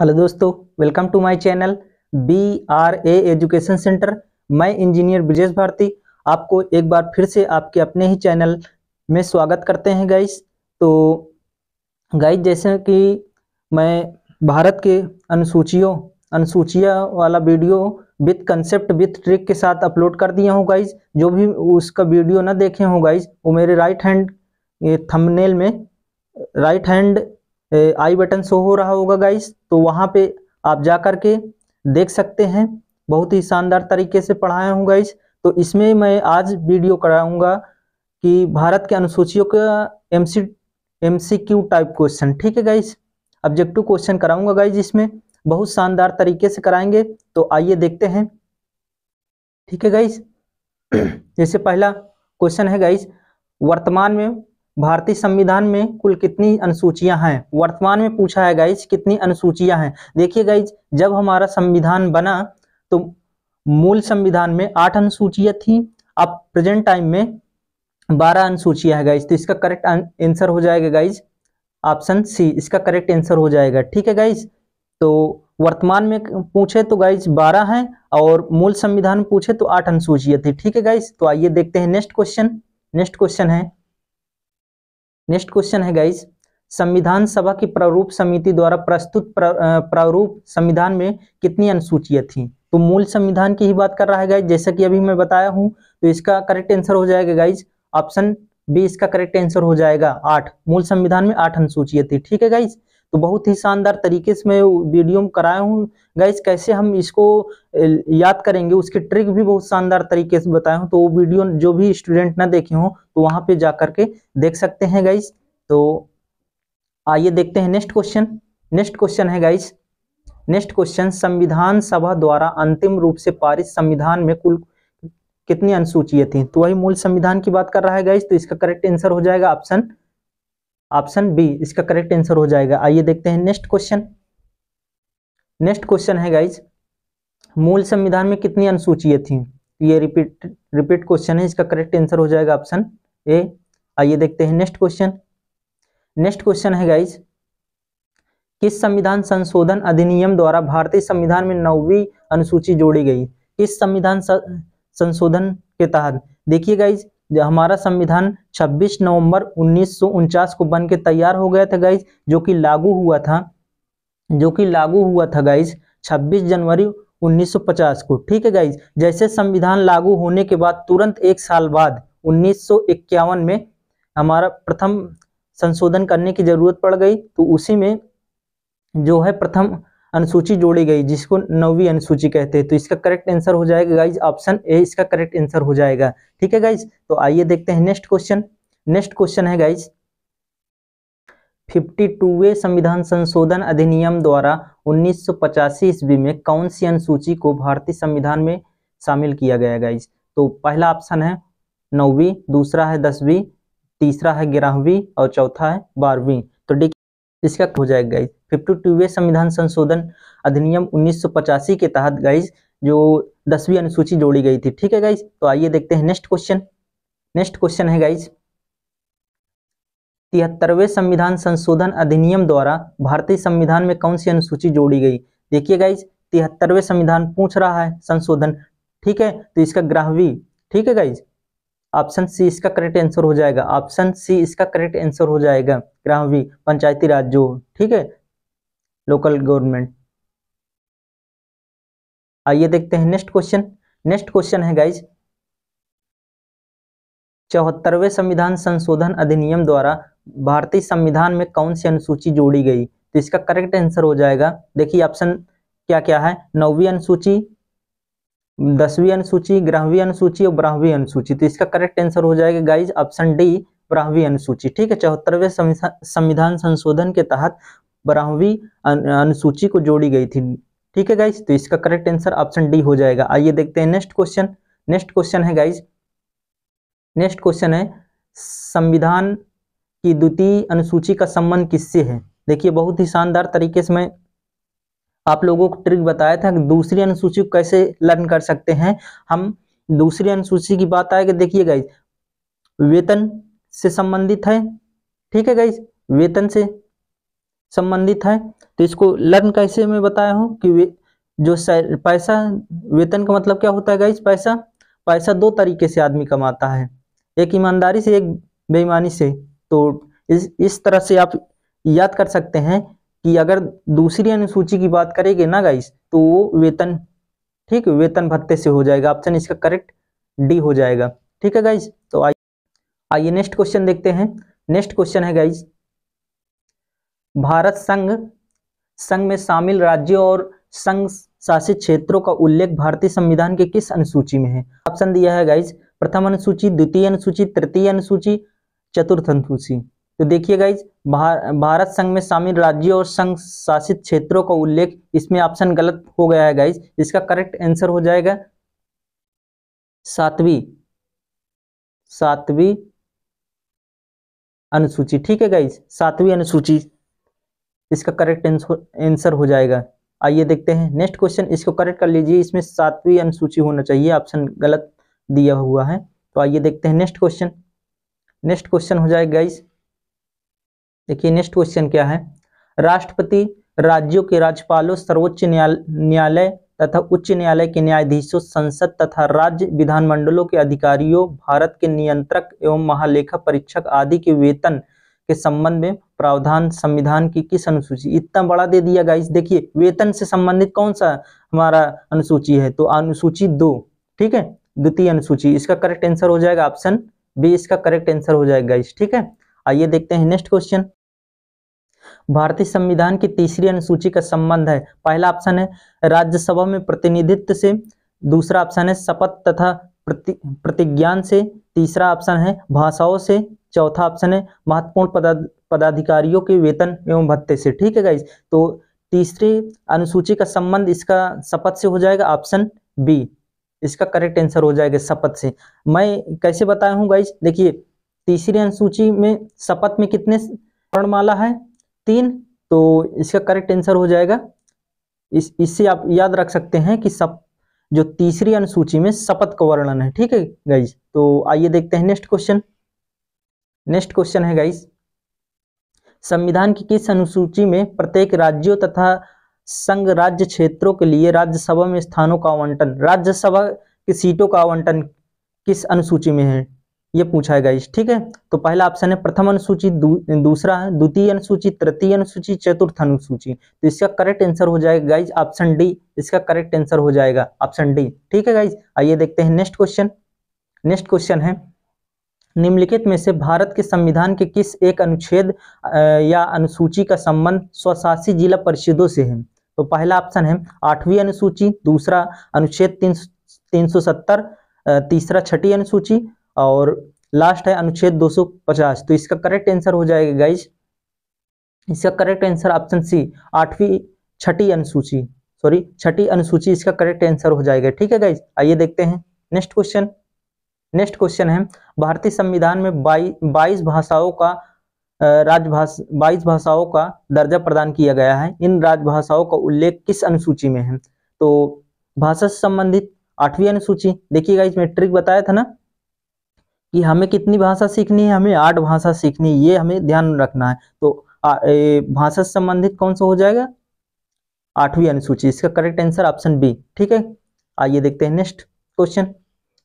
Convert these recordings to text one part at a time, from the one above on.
hello दोस्तों welcome to my channel B R A education centre मैं engineer Brajesh Bharti आपको एक बार फिर से आपके अपने ही चैनल में स्वागत करते हैं गाइस तो गाइस जैसे कि मैं भारत के अनुसूचियों अनुसूचिया वाला video with concept with trick के साथ अपलोड कर दिया हूँ गाइज जो भी उसका वीडियो ना देखे हों गाइज वो मेरे राइट हैंड थमनेल में right hand I button show हो रहा होगा गाइस तो वहाँ पे आप जा कर के देख सकते हैं बहुत ही शानदार तरीके से पढ़ाया हूँ गाइस तो इसमें मैं आज वीडियो कराऊंगा कि भारत के अनुसूचियों का M C M C Q type question ठीक है गाइस ऑब्जेक्टिव क्वेश्चन कराऊंगा गाइस इसमें बहुत शानदार तरीके से कराएंगे तो आइए देखते हैं ठीक है गाइस जैसे पहला क्वेश्चन है गाइस वर्तमान में भारतीय संविधान में कुल कितनी अनुसूचियां हैं वर्तमान में पूछा है गाइज कितनी अनुसूचियां हैं देखिए गाइज जब हमारा संविधान बना तो मूल संविधान में आठ अनुसूचियां थी अब प्रेजेंट टाइम में बारह अनुसूचियां है गाइज तो इसका करेक्ट आंसर हो जाएगा गाइज ऑप्शन सी इसका करेक्ट आंसर हो जाएगा ठीक है गाइज तो वर्तमान में पूछे तो गाइज बारह है और मूल संविधान पूछे तो आठ अनुसूचियां थी ठीक है गाइज तो आइए देखते हैं नेक्स्ट क्वेश्चन नेक्स्ट क्वेश्चन है नेक्स्ट क्वेश्चन है गाइज संविधान सभा की प्रारूप समिति द्वारा प्रस्तुत प्रारूप संविधान में कितनी अनुसूचियां थी तो मूल संविधान की ही बात कर रहा है गाइज जैसा कि अभी मैं बताया हूं तो इसका करेक्ट आंसर हो जाएगा गाइज ऑप्शन बी इसका करेक्ट आंसर हो जाएगा आठ मूल संविधान में आठ अनुसूचियां थी ठीक है गाइज तो बहुत ही शानदार तरीके से मैं वीडियो में कराया हूँ गैस कैसे हम इसको याद करेंगे उसकी ट्रिक भी बहुत शानदार तरीके से बताया हूँ तो वो वीडियो जो भी स्टूडेंट ना देखे हों तो वहाँ पे जा करके देख सकते हैं गाइस तो आइए देखते हैं नेक्स्ट क्वेश्चन नेक्स्ट क्वेश्चन है गाइस नेक्स्ट क्वेश्चन संविधान सभा द्वारा अंतिम रूप से पारित संविधान में कुल कितनी अनुसूचियां थी तो वही मूल संविधान की बात कर रहा है गाइस तो इसका करेक्ट आंसर हो जाएगा ऑप्शन ऑप्शन बी इसका करेक्ट आंसर हो जाएगा आइए देखते हैं नेक्स्ट क्वेश्चन नेक्स्ट क्वेश्चन है गाइज मूल संविधान में कितनी अनुसूचियां थी ये रिपीट रिपीट क्वेश्चन है इसका करेक्ट आंसर हो जाएगा ऑप्शन ए आइए देखते हैं नेक्स्ट क्वेश्चन नेक्स्ट क्वेश्चन है गाइज किस संविधान संशोधन अधिनियम द्वारा भारतीय संविधान में नौवीं अनुसूची जोड़ी गई किस संविधान संशोधन के तहत देखिए गाइज जो हमारा संविधान 26 नवंबर उन्नीस को बन के तैयार हो गया था गाइज जो कि लागू हुआ था जो कि लागू हुआ था गाइज 26 जनवरी 1950 को ठीक है गाइज जैसे संविधान लागू होने के बाद तुरंत एक साल बाद उन्नीस में हमारा प्रथम संशोधन करने की जरूरत पड़ गई तो उसी में जो है प्रथम अनुसूची जोड़ी गई जिसको नौवीं अनुसूची कहते हैं तो इसका करेक्ट आंसर हो जाएगा गाइज ऑप्शन ए इसका करेक्ट आंसर हो जाएगा ठीक है गाइज तो आइए देखते हैं नेक्स्ट क्वेश्चन नेक्स्ट क्वेश्चन है गाइज फिफ्टी टूवे संविधान संशोधन अधिनियम द्वारा 1985 ईस्वी में कौन सी अनुसूची को भारतीय संविधान में शामिल किया गया गाइज तो पहला ऑप्शन है नौवीं दूसरा है दसवीं तीसरा है ग्यारहवीं और चौथा है बारहवीं तो डी इसका हो जाएगा गाइज फिफ्टी टू संविधान संशोधन अधिनियम उन्नीस के तहत गाइज जो दसवीं अनुसूची जोड़ी गई थी ठीक है गाइज तो आइए देखते हैं नेक्स्ट क्वेश्चन नेक्स्ट क्वेश्चन है गाइज तिहत्तरवे संविधान संशोधन अधिनियम द्वारा भारतीय संविधान में कौन सी अनुसूची जोड़ी गई देखिए गाइज तिहत्तरवे संविधान पूछ रहा है संशोधन ठीक है तो इसका ग्राहवी ठीक है गाइज ऑप्शन सी इसका करेक्ट आंसर हो जाएगा ऑप्शन सी इसका करेक्ट आंसर हो जाएगा ग्राम भी पंचायती राज जो ठीक है लोकल गवर्नमेंट आइए देखते हैं नेक्स्ट क्वेश्चन नेक्स्ट क्वेश्चन है गाइज चौहत्तरवें संविधान संशोधन अधिनियम द्वारा भारतीय संविधान में कौन सी अनुसूची जोड़ी गई तो इसका करेक्ट आंसर हो जाएगा देखिए ऑप्शन क्या क्या है नौवीं अनुसूची दसवीं अनुसूची ग्रहवीं अनुसूची और बारहवीं अनुसूची तो इसका करेक्ट आंसर हो जाएगा गाइज ऑप्शन डी बारहवीं अनुसूची ठीक है चौहत्तरवें संविधान संशोधन के तहत बारहवीं अनुसूची को जोड़ी गई थी ठीक है गाइज तो इसका करेक्ट आंसर ऑप्शन डी हो जाएगा आइए देखते हैं नेक्स्ट क्वेश्चन नेक्स्ट क्वेश्चन है गाइज नेक्स्ट क्वेश्चन है संविधान की द्वितीय अनुसूची का संबंध किससे है देखिए बहुत ही शानदार तरीके से मैं आप लोगों को ट्रिक बताया था कि दूसरी अनुसूची को कैसे लर्न कर सकते हैं हम दूसरी अनुसूची की बात आएगी देखिए गाइज वेतन से संबंधित है ठीक है गाइज वेतन से संबंधित है तो इसको लर्न कैसे मैं बताया हूँ कि वे, जो पैसा वेतन का मतलब क्या होता है गाइज पैसा पैसा दो तरीके से आदमी कमाता है एक ईमानदारी से एक बेईमानी से तो इस इस तरह से आप याद कर सकते हैं कि अगर दूसरी अनुसूची की बात करेंगे ना गाइस तो वो वेतन ठीक वेतन भत्ते से हो जाएगा ऑप्शन इसका करेक्ट डी हो जाएगा ठीक है गाइज तो आइए नेक्स्ट क्वेश्चन देखते हैं नेक्स्ट क्वेश्चन है गाइज भारत संघ संघ में शामिल राज्यों और संघ शासित क्षेत्रों का उल्लेख भारतीय संविधान के किस अनुसूची में है ऑप्शन दिया है गाइज प्रथम अनुसूची द्वितीय अनुसूची तृतीय अनुसूची चतुर्थ अनुसूची तो देखिए गाइज भारत संघ में शामिल राज्यों और संघ शासित क्षेत्रों का उल्लेख इसमें ऑप्शन गलत हो गया है गाइज इसका करेक्ट आंसर हो जाएगा सातवीं सातवीं अनुसूची ठीक है गाइज सातवीं अनुसूची इसका करेक्ट आंसर हो जाएगा आइए देखते हैं नेक्स्ट क्वेश्चन इसको करेक्ट कर लीजिए इसमें सातवीं अनुसूची होना चाहिए ऑप्शन गलत दिया हुआ है तो आइए देखते हैं नेक्स्ट क्वेश्चन नेक्स्ट क्वेश्चन हो जाएगा गाइज देखिए नेक्स्ट क्वेश्चन क्या है राष्ट्रपति राज्यों के राज्यपालों सर्वोच्च न्यायालय तथा उच्च न्यायालय के न्यायाधीशों संसद तथा राज्य विधानमंडलों के अधिकारियों भारत के नियंत्रक एवं महालेखा परीक्षक आदि के वेतन के संबंध में प्रावधान संविधान की किस अनुसूची इतना बड़ा दे दिया गाइस देखिए वेतन से संबंधित कौन सा हमारा अनुसूची है तो अनुसूची दो ठीक है द्वितीय अनुसूची इसका करेक्ट आंसर हो जाएगा ऑप्शन बी इसका करेक्ट आंसर हो जाएगा गाइस ठीक है आइए देखते हैं नेक्स्ट क्वेश्चन भारतीय संविधान की तीसरी अनुसूची का संबंध है पहला ऑप्शन है राज्यसभा में प्रतिनिधित्व से दूसरा ऑप्शन है शपथ तथा प्रति प्रतिज्ञान से तीसरा ऑप्शन है भाषाओं से चौथा ऑप्शन है महत्वपूर्ण पदा पदाधिकारियों के वेतन एवं भत्ते से ठीक है गाइज तो तीसरी अनुसूची का संबंध इसका शपथ से हो जाएगा ऑप्शन बी इसका करेक्ट आंसर हो जाएगा शपथ से मैं कैसे बताया हूँ गाइज देखिए तीसरी अनुसूची में शपथ में कितने वर्णमाला है तीन तो इसका करेक्ट आंसर हो जाएगा इस इससे आप याद रख सकते हैं कि सब जो तीसरी अनुसूची में शपथ का वर्णन है ठीक है गाइज तो आइए देखते हैं नेक्स्ट क्वेश्चन नेक्स्ट क्वेश्चन है गाइज संविधान की किस अनुसूची में प्रत्येक राज्यों तथा संघ राज्य क्षेत्रों के लिए राज्यसभा में स्थानों का आवंटन राज्यसभा की सीटों का आवंटन किस अनुसूची में है ये पूछा गया ठीक है तो पहला ऑप्शन है प्रथम अनुसूची दू, दूसरा है द्वितीय अनुसूची तृतीय अनुसूची चतुर्थ अनुसूची तो इसका करेक्ट आंसर हो जाएगा गाइज ऑप्शन डी इसका करेक्ट आंसर हो जाएगा ऑप्शन डी ठीक है गाइज आइए देखते हैं नेक्स्ट क्वेश्चन नेक्स्ट क्वेश्चन है निम्नलिखित में से भारत के संविधान के किस एक अनुच्छेद या अनुसूची का संबंध स्वशासी जिला परिषदों से है तो पहला ऑप्शन है आठवीं अनुसूची दूसरा अनुच्छेद तीन तीन सौ सत्तर तीसरा छठी अनुसूची और लास्ट है अनुच्छेद 250 तो इसका करेक्ट आंसर हो जाएगा गाइज इसका करेक्ट आंसर ऑप्शन सी आठवीं छठी अनुसूची सॉरी छठी अनुसूची इसका करेक्ट आंसर हो जाएगा ठीक है गाइज आइए देखते हैं नेक्स्ट क्वेश्चन नेक्स्ट क्वेश्चन है भारतीय संविधान में बाई, बाईस भाषाओं का राजभाषा बाईस भाषाओं का दर्जा प्रदान किया गया है इन राजभाषाओं का उल्लेख किस अनुसूची में है तो भाषा से संबंधित आठवीं अनुसूची देखिए गाइज मैट्रिक ट्रिक बताया था ना कि हमें कितनी भाषा सीखनी है हमें आठ भाषा सीखनी है ये हमें ध्यान रखना है तो भाषा से संबंधित कौन सा हो जाएगा आठवीं अनुसूची इसका करेक्ट आंसर ऑप्शन बी ठीक है आइए देखते हैं नेक्स्ट क्वेश्चन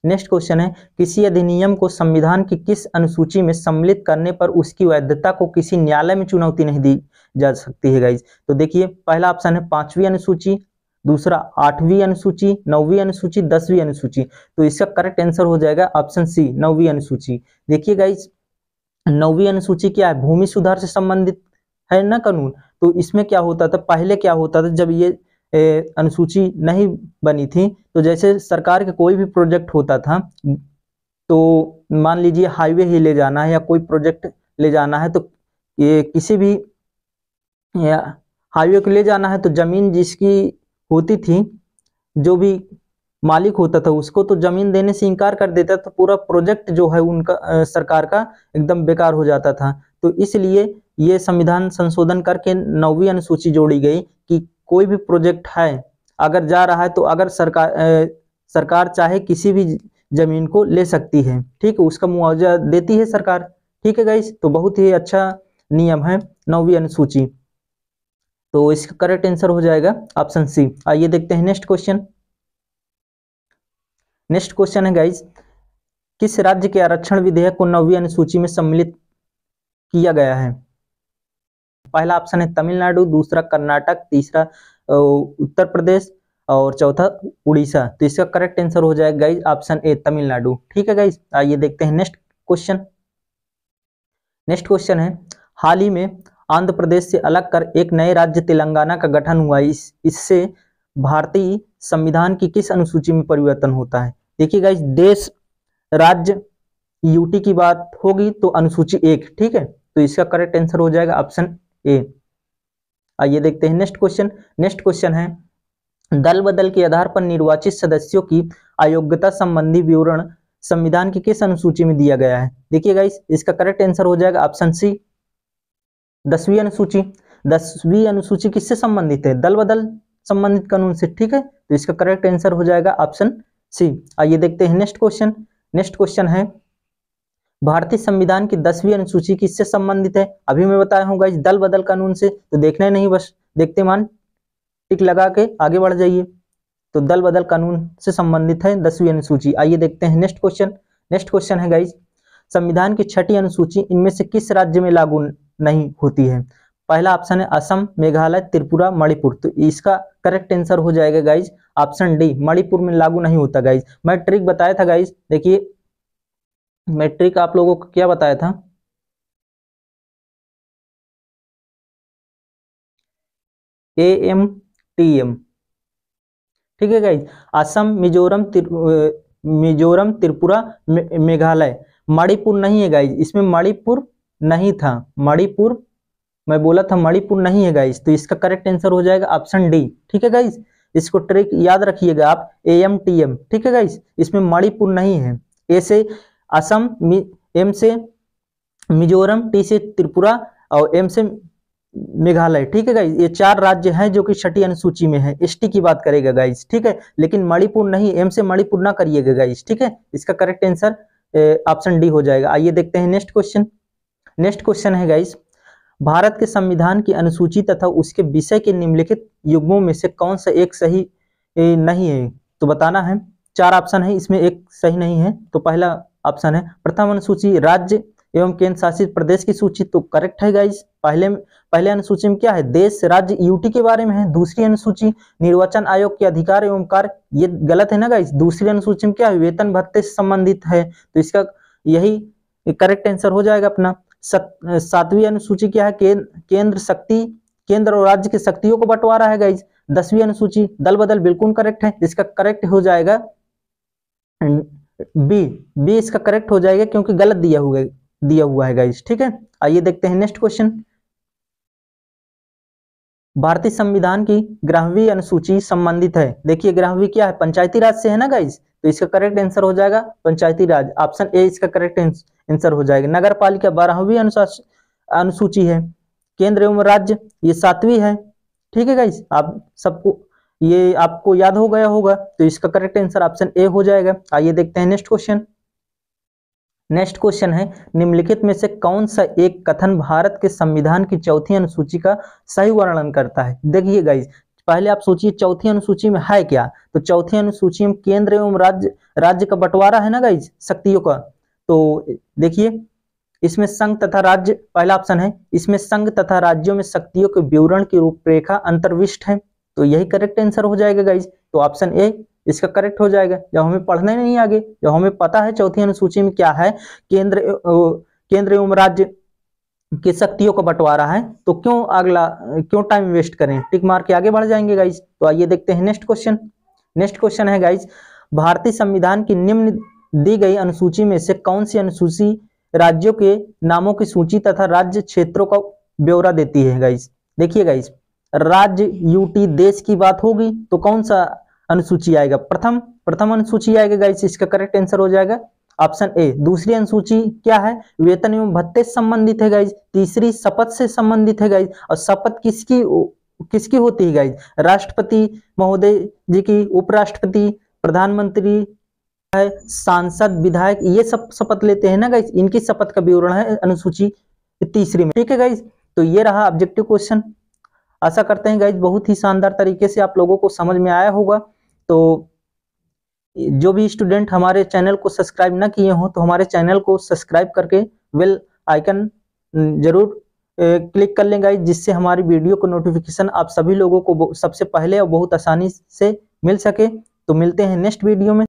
नेक्स्ट क्वेश्चन है किसी अधिनियम को संविधान की किस अनुसूची में सम्मिलित करने पर उसकी वैधता को किसी न्यायालय में चुनौती नहीं दी जा सकती है गाइज तो देखिए पहला ऑप्शन है पांचवी अनुसूची दूसरा आठवीं अनुसूची नौवीं अनुसूची दसवीं अनुसूची तो इसका करेक्ट आंसर हो जाएगा ऑप्शन सी नौवीं अनुसूची देखिए गाइज नौवीं अनुसूची क्या है भूमि सुधार से संबंधित है ना कानून तो इसमें क्या होता था पहले क्या होता था जब ये अनुसूची नहीं बनी थी तो जैसे सरकार के कोई भी प्रोजेक्ट होता था तो मान लीजिए हाईवे ही ले जाना है या कोई प्रोजेक्ट ले जाना है तो ये किसी भी हाईवे को ले जाना है तो जमीन जिसकी होती थी जो भी मालिक होता था उसको तो जमीन देने से इनकार कर देता था तो पूरा प्रोजेक्ट जो है उनका आ, सरकार का एकदम बेकार हो जाता था तो इसलिए ये संविधान संशोधन करके नौवीं अनुसूची जोड़ी गई कि कोई भी प्रोजेक्ट है अगर जा रहा है तो अगर सरकार आ, सरकार चाहे किसी भी जमीन को ले सकती है ठीक है उसका मुआवजा देती है सरकार ठीक है गाइस तो बहुत ही अच्छा नियम है नौवीं अनुसूची तो इसका करेक्ट आंसर हो जाएगा ऑप्शन सी आइए देखते हैं नेक्स्ट क्वेश्चन नेक्स्ट क्वेश्चन है गाइज किस राज्य के आरक्षण विधेयक को नवी अनुसूची में सम्मिलित किया गया है पहला ऑप्शन है तमिलनाडु दूसरा कर्नाटक तीसरा उत्तर प्रदेश और चौथा उड़ीसा तो इसका करेक्ट आंसर हो जाएगा गाइज ऑप्शन ए तमिलनाडु ठीक है गाइज आइए देखते हैं नेक्स्ट क्वेश्चन नेक्स्ट क्वेश्चन है हाल ही में आंध्र प्रदेश से अलग कर एक नए राज्य तेलंगाना का गठन हुआ इस इससे भारतीय संविधान की किस अनुसूची में परिवर्तन होता है देखिएगा इस देश राज्य यूटी की बात होगी तो अनुसूची एक ठीक है तो इसका करेक्ट आंसर हो जाएगा ऑप्शन ए आइए देखते हैं नेक्स्ट क्वेश्चन नेक्स्ट क्वेश्चन है दल बदल के आधार पर निर्वाचित सदस्यों की अयोग्यता संबंधी विवरण संविधान की किस अनुसूची में दिया गया है देखिएगा इसका करेक्ट आंसर हो जाएगा ऑप्शन सी दसवीं अनुसूची दसवीं अनुसूची किससे संबंधित है दल बदल संबंधित कानून से ठीक है तो इसका करेक्ट आंसर हो जाएगा ऑप्शन सी आइए देखते हैं नेक्स्ट क्वेश्चन नेक्स्ट क्वेश्चन है भारतीय संविधान की दसवीं अनुसूची किससे संबंधित है अभी मैं बताया हूँ गाइज दल बदल कानून से तो देखना नहीं बस देखते मान टिक लगा के आगे बढ़ जाइए तो दल बदल कानून से संबंधित है दसवीं अनुसूची आइए देखते हैं नेक्स्ट क्वेश्चन नेक्स्ट क्वेश्चन है गाइज संविधान की छठी अनुसूची इनमें से किस राज्य में लागू नहीं होती है पहला ऑप्शन है असम मेघालय त्रिपुरा मणिपुर तो इसका करेक्ट आंसर हो जाएगा गाइज ऑप्शन डी मणिपुर में लागू नहीं होता गाइज मैं ट्रिक बताया था गाइज देखिए मैट्रिक आप लोगों को क्या बताया था ए एम टी एम ठीक है गाइज असम मिजोरम मिजोरम त्रिपुरा मेघालय मणिपुर नहीं है गाइज इसमें मणिपुर नहीं था मणिपुर मैं बोला था मणिपुर नहीं है गाइस तो इसका करेक्ट आंसर हो जाएगा ऑप्शन डी ठीक है गाइस इसको ट्रिक याद रखिएगा आप ए एम टी एम ठीक है गाइस इसमें मणिपुर नहीं है ए से असम एम से मिजोरम टी से त्रिपुरा और एम से मेघालय ठीक है गाइज ये चार राज्य हैं जो कि छठी अनुसूची में है टी की बात करेगा गाइज ठीक है लेकिन मणिपुर नहीं एम से मणिपुर ना करिएगा गाइस ठीक है इसका करेक्ट आंसर ऑप्शन डी हो जाएगा आइए देखते हैं नेक्स्ट क्वेश्चन नेक्स्ट क्वेश्चन है गाइस भारत के संविधान की अनुसूची तथा उसके विषय के निम्नलिखित युग्मों में से कौन सा एक सही नहीं है तो बताना है चार ऑप्शन है इसमें एक सही नहीं है तो पहला ऑप्शन है प्रथम अनुसूची राज्य एवं केंद्र शासित प्रदेश की सूची तो करेक्ट है गाइस पहले पहले अनुसूची में क्या है देश राज्य यूटी के बारे में है दूसरी अनुसूची निर्वाचन आयोग के अधिकार एवं कार्य ये गलत है ना गाइस दूसरी अनुसूची में क्या है वेतन भत्ते से संबंधित है तो इसका यही करेक्ट आंसर हो जाएगा अपना सातवीं अनुसूची क्या है केंद्र शक्ति केंद्र और राज्य की शक्तियों को बंटवारा है गाइज दसवीं अनुसूची दल बदल बिल्कुल करेक्ट है इसका करेक्ट हो जाएगा बी बी इसका करेक्ट हो जाएगा क्योंकि गलत दिया हुआ दिया हुआ है गाइज ठीक है आइए देखते हैं नेक्स्ट क्वेश्चन भारतीय संविधान की ग्रहवीं अनुसूची संबंधित है देखिए ग्रहवी क्या है पंचायती राज से है ना गाइज तो इसका करेक्ट आंसर हो जाएगा पंचायती राज ऑप्शन ए इसका करेक्ट आंसर हो जाएगा नगर पालिका बारहवीं अनुसूची है केंद्र एवं राज्य ये सातवीं है ठीक है गाइज आप सबको ये आपको याद हो गया होगा तो इसका करेक्ट आंसर ऑप्शन ए हो जाएगा आइए देखते हैं नेक्स्ट क्वेश्चन नेक्स्ट क्वेश्चन है निम्नलिखित में से कौन सा एक कथन भारत के संविधान की चौथी अनुसूची का सही वर्णन करता है देखिए गाइज पहले आप सोचिए चौथी अनुसूची में है क्या तो चौथी अनुसूची में केंद्र एवं राज्य राज्य का बंटवारा है ना गाइज शक्तियों का तो देखिए इसमें संघ तथा राज्य पहला ऑप्शन है इसमें संघ तथा राज्यों में शक्तियों के विवरण की रूपरेखा अंतर्विष्ट है तो यही करेक्ट आंसर हो जाएगा गाइज तो ऑप्शन ए इसका करेक्ट हो जाएगा जब हमें पढ़ने नहीं आगे जब हमें पता है चौथी अनुसूची में क्या है केंद्र केंद्र एवं राज्य की शक्तियों का बंटवारा है तो क्यों अगला क्यों टाइम वेस्ट करें टिक मार के आगे बढ़ जाएंगे गाइज तो आइए देखते हैं नेक्स्ट क्वेश्चन नेक्स्ट क्वेश्चन है गाइज भारतीय संविधान की निम्न दी गई अनुसूची में से कौन सी अनुसूची राज्यों के नामों की सूची तथा राज्य क्षेत्रों का ब्यौरा देती है गाइज देखिए गाइज राज्य यूटी देश की बात होगी तो कौन सा अनुसूची आएगा प्रथम प्रथम अनुसूची आएगा गाइस इसका करेक्ट आंसर हो जाएगा ऑप्शन ए दूसरी अनुसूची क्या है वेतन एवं भत्ते से संबंधित है गाइज तीसरी शपथ से संबंधित है गाइज और शपथ किसकी किसकी होती है गाइज राष्ट्रपति महोदय जी की उपराष्ट्रपति प्रधानमंत्री है सांसद विधायक ये सब शपथ लेते हैं ना गाइज इनकी शपथ का विवरण है अनुसूची तीसरी में ठीक है गाइज तो ये रहा ऑब्जेक्टिव क्वेश्चन आशा करते हैं गाइज बहुत ही शानदार तरीके से आप लोगों को समझ में आया होगा तो जो भी स्टूडेंट हमारे चैनल को सब्सक्राइब ना किए हों तो हमारे चैनल को सब्सक्राइब करके वेल आइकन जरूर क्लिक कर लेंगे जिससे हमारी वीडियो को नोटिफिकेशन आप सभी लोगों को सबसे पहले और बहुत आसानी से मिल सके तो मिलते हैं नेक्स्ट वीडियो में